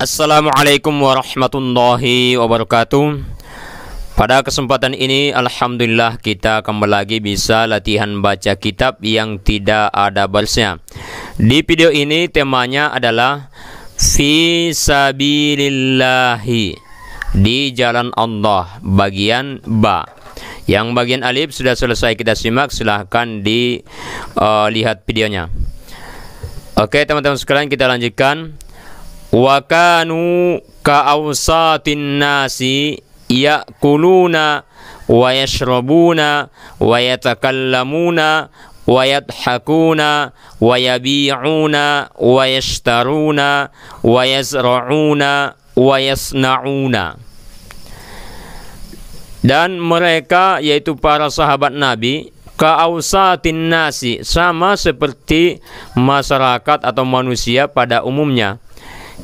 Assalamualaikum warahmatullahi wabarakatuh Pada kesempatan ini Alhamdulillah kita kembali lagi bisa latihan baca kitab yang tidak ada barsnya Di video ini temanya adalah Fisabilillahi Di jalan Allah bagian ba yang bagian alif sudah selesai kita simak, silahkan dilihat eh, uh, videonya. Oke, teman-teman sekalian kita lanjutkan wa kanu ka awsatin nasi ya'kuluna wa yashrabuna wa yatakallamuna wa yadhakuna wa yabi'una wa yashtaruna wa yazra'una wa yasna'una dan mereka yaitu para sahabat Nabi ka'awsatin nasi sama seperti masyarakat atau manusia pada umumnya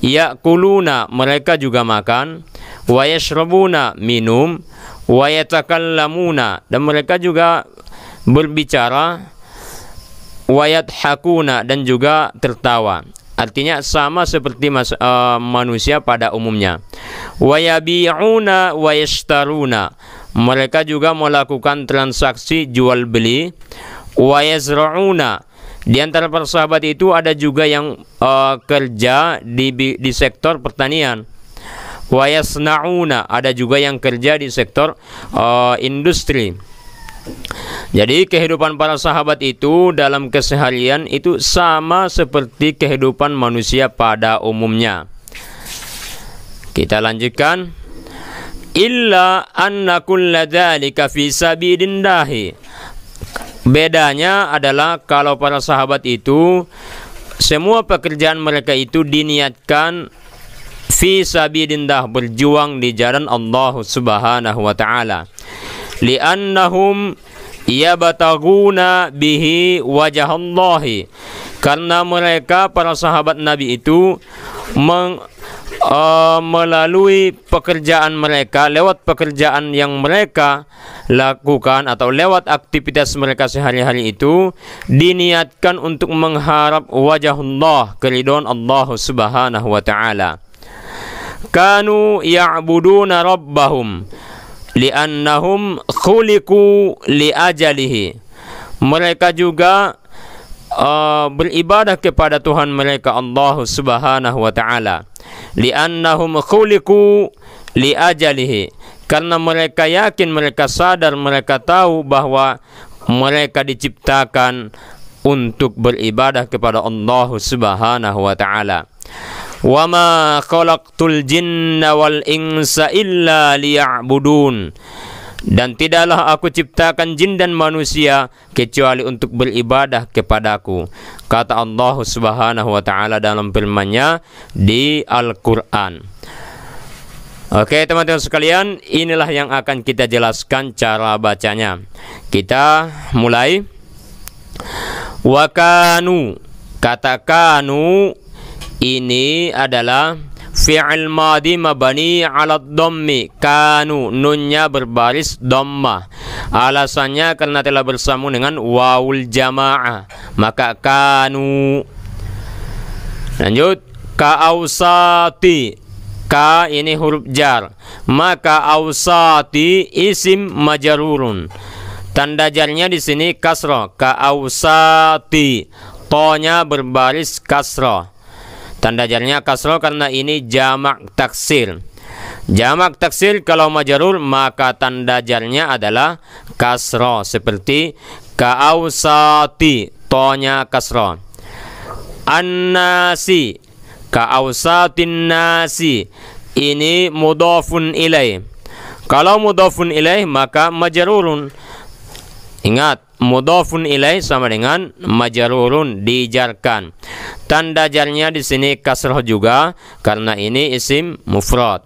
yakuluna mereka juga makan wa yashrabuna minum wa yatakallamuna dan mereka juga berbicara wa yathakuna dan juga tertawa artinya sama seperti mas, uh, manusia pada umumnya wa yabi'una wa yashtaruna mereka juga melakukan transaksi jual beli wa yazra'una di antara para sahabat itu ada juga yang uh, kerja di di sektor pertanian. Wayasnauna ada juga yang kerja di sektor uh, industri. Jadi kehidupan para sahabat itu dalam keseharian itu sama seperti kehidupan manusia pada umumnya. Kita lanjutkan illa anna kulla fi dahi. Bedanya adalah kalau para sahabat itu semua pekerjaan mereka itu diniatkan fi sabilillah berjuang di jalan Allah Subhanahu wa taala. Li'annahum yabtaguna bihi wajah Allah. Karena mereka para sahabat Nabi itu meng uh, melalui pekerjaan mereka, lewat pekerjaan yang mereka lakukan atau lewat aktivitas mereka sehari-hari itu diniatkan untuk mengharap wajah Allah, keridhaan Allah Subhanahu wa taala. Kanu ya'buduna rabbahum li'annahum khuliqu li'ajalihi. Mereka juga uh, beribadah kepada Tuhan mereka Allah Subhanahu wa taala li'annahum khuliqu li'ajalihi karena mereka yakin mereka sadar mereka tahu bahwa mereka diciptakan untuk beribadah kepada Allah Subhanahu wa taala. Wa ma khalaqtul jinna wal insa illa liya'budun. Dan tidaklah aku ciptakan jin dan manusia kecuali untuk beribadah kepadaku. Kata Allah Subhanahu wa taala dalam firman-Nya di Al-Qur'an. Oke, teman-teman sekalian, inilah yang akan kita jelaskan cara bacanya. Kita mulai wakanu. Kata kanu ini adalah Fi'il madi mabani ala dommi Kanu Nunnya berbaris domma Alasannya karena telah bersambung dengan Wawul jama'ah Maka kanu Lanjut Ka'ausati Ka ini huruf jar Maka ausati isim majarurun Tanda jarnya di sini kasro Ka'ausati Tonya berbaris kasro Tanda jarnya kasroh karena ini jamak taksir. Jamak taksir kalau majarul maka tanda jarnya adalah kasroh seperti kausati tonya kasroh. anasi kausatin nasi ini mudofun ilai. Kalau mudofun ilai maka majarurun. Ingat, mudofun ilai sama dengan majarurun dijarkan. Tanda jarnya di sini kasroh juga karena ini isim mufrad.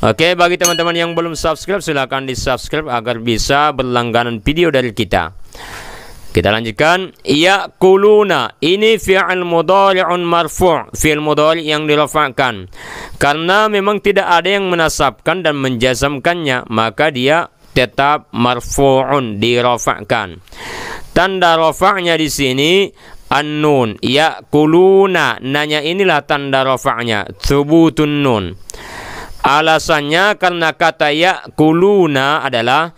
Oke, bagi teman-teman yang belum subscribe silahkan di-subscribe agar bisa berlangganan video dari kita. Kita lanjutkan Ya kuluna ini fi'il mudhari'un marfu' fi'il mudhari' yang dirafa'kan. Karena memang tidak ada yang menasabkan dan menjazamkannya, maka dia tetap marfu'un dirofakkan. Tanda rofaknya di sini annun ya yakuluna nanya inilah tanda rofaknya subutun nun. Alasannya karena kata yakuluna adalah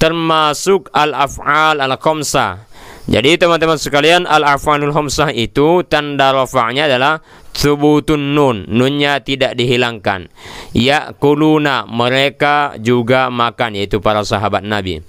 termasuk al-af'al al-khamsah jadi teman-teman sekalian al-afwanul homsah itu tanda rofa'nya adalah subutun nun. Nunnya tidak dihilangkan. Ya kuluna mereka juga makan yaitu para sahabat Nabi.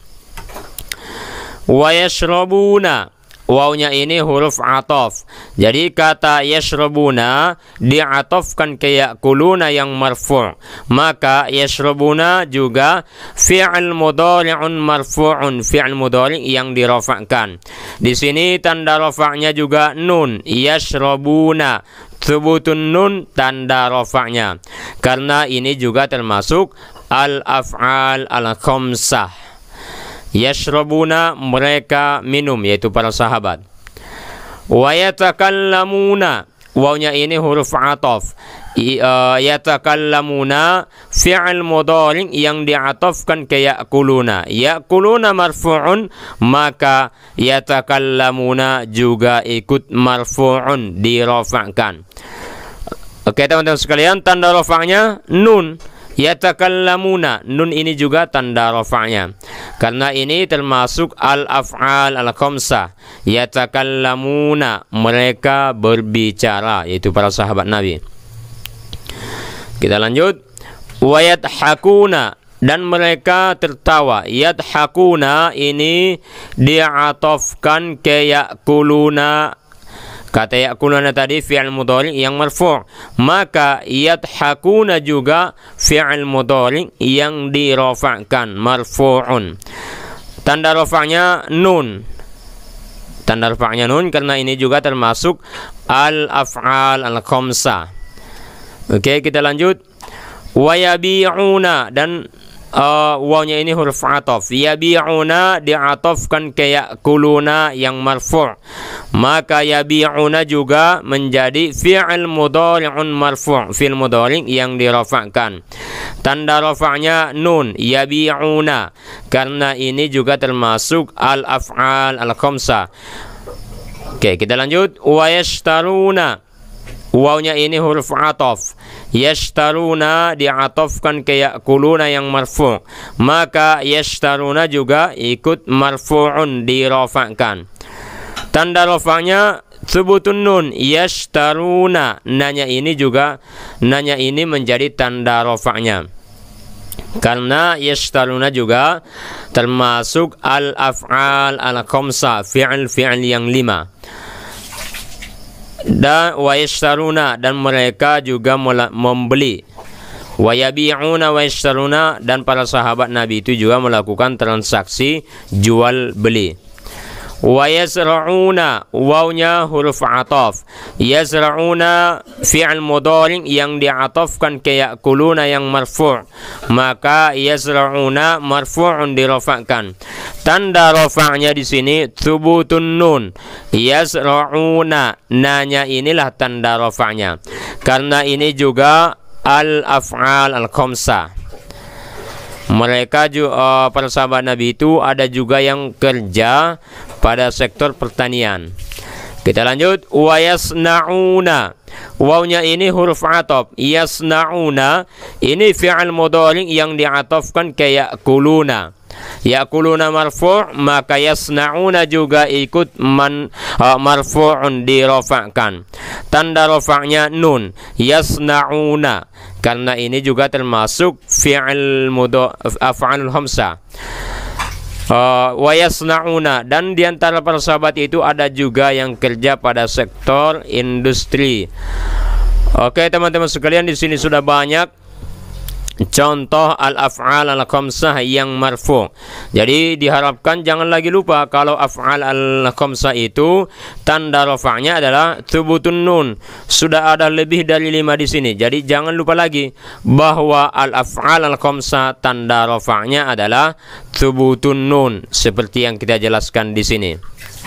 Wa yashrabuna wawnya ini huruf atof. Jadi kata yashrabuna diatofkan ke yakuluna yang marfu'. Maka yashrabuna juga fi'al mudhari'un marfu'un, Fi'al mudhari' yang dirofakkan. Di sini tanda rofaknya juga nun, yashrabuna. Subutun nun tanda rofaknya. Karena ini juga termasuk al-af'al al-khamsah. Yashrabuna mereka minum yaitu para sahabat. Wa yatakallamuna wawnya ini huruf ataf. Eh, yatakallamuna fi'al mudhari yang diatafkan ke ya'kuluna. Ya'kuluna marfu'un maka yatakallamuna juga ikut marfu'un dirafa'kan. Oke teman-teman sekalian tanda rofaknya nun. Yatakallamuna. Nun ini juga tanda rafa'nya. Karena ini termasuk al-af'al al-khamsah. Yatakallamuna. Mereka berbicara. Yaitu para sahabat Nabi. Kita lanjut. Wayat hakuna dan mereka tertawa yadhakuna ini diatofkan kayak kuluna Kata yakuluna tadi fi'il mudhari yang marfu'. Maka yadhakuna juga fi'il mudhari yang dirofakkan marfu'un. Tanda rafa'nya nun. Tanda rafa'nya nun karena ini juga termasuk al-af'al al-khamsa. Oke, okay, kita lanjut. Wayabi'una dan uh, wawnya ini huruf atof yabi'una diatofkan ke ya'kuluna yang marfu' maka yabi'una juga menjadi fi'il mudhari'un marfu' fi'il mudhari' yang dirafakkan tanda rafa'nya nun yabi'una karena ini juga termasuk al-af'al al-khamsa Oke, okay, kita lanjut. Wa yashtaruna Wawnya ini huruf atof. Yashtaruna diatofkan ke yakuluna yang marfu. Maka yashtaruna juga ikut marfu'un dirofakkan. Tanda rofaknya sebutun nun yashtaruna nanya ini juga nanya ini menjadi tanda rofaknya karena yashtaruna juga termasuk al af'al al khamsa fi'al fi'al yang lima dan wayashtaruna dan mereka juga mula, membeli wayabiuna wayashtaruna dan para sahabat nabi itu juga melakukan transaksi jual beli wa yazra'una wawnya huruf ataf yazra'una fi'al mudhari yang diatafkan ke yakuluna yang marfu' maka yazra'una marfu'un dirofakkan tanda rofaknya di sini thubutun nun yazra'una nanya inilah tanda rofaknya karena ini juga al af'al al khamsah mereka juga, uh, eh, para sahabat Nabi itu ada juga yang kerja pada sektor pertanian. Kita lanjut wa yasnauna. Wawnya ini huruf atop. Yasnauna ini fi'al mudhari yang diatofkan kuluna. Ya kuluna marfu' maka yasnauna juga ikut man uh, eh, marfu'un dirofakkan. Tanda rofaknya nun. Yasnauna karena ini juga termasuk fi'il mudo afanul hamsa. Uh, wayasnauna dan di antara para sahabat itu ada juga yang kerja pada sektor industri. Oke teman-teman sekalian di sini sudah banyak contoh al-af'al al-khamsah yang marfu. Jadi diharapkan jangan lagi lupa kalau af'al al-khamsah itu tanda rafa'nya adalah thubutun nun. Sudah ada lebih dari lima di sini. Jadi jangan lupa lagi bahwa al-af'al al-khamsah tanda rafa'nya adalah thubutun nun seperti yang kita jelaskan di sini.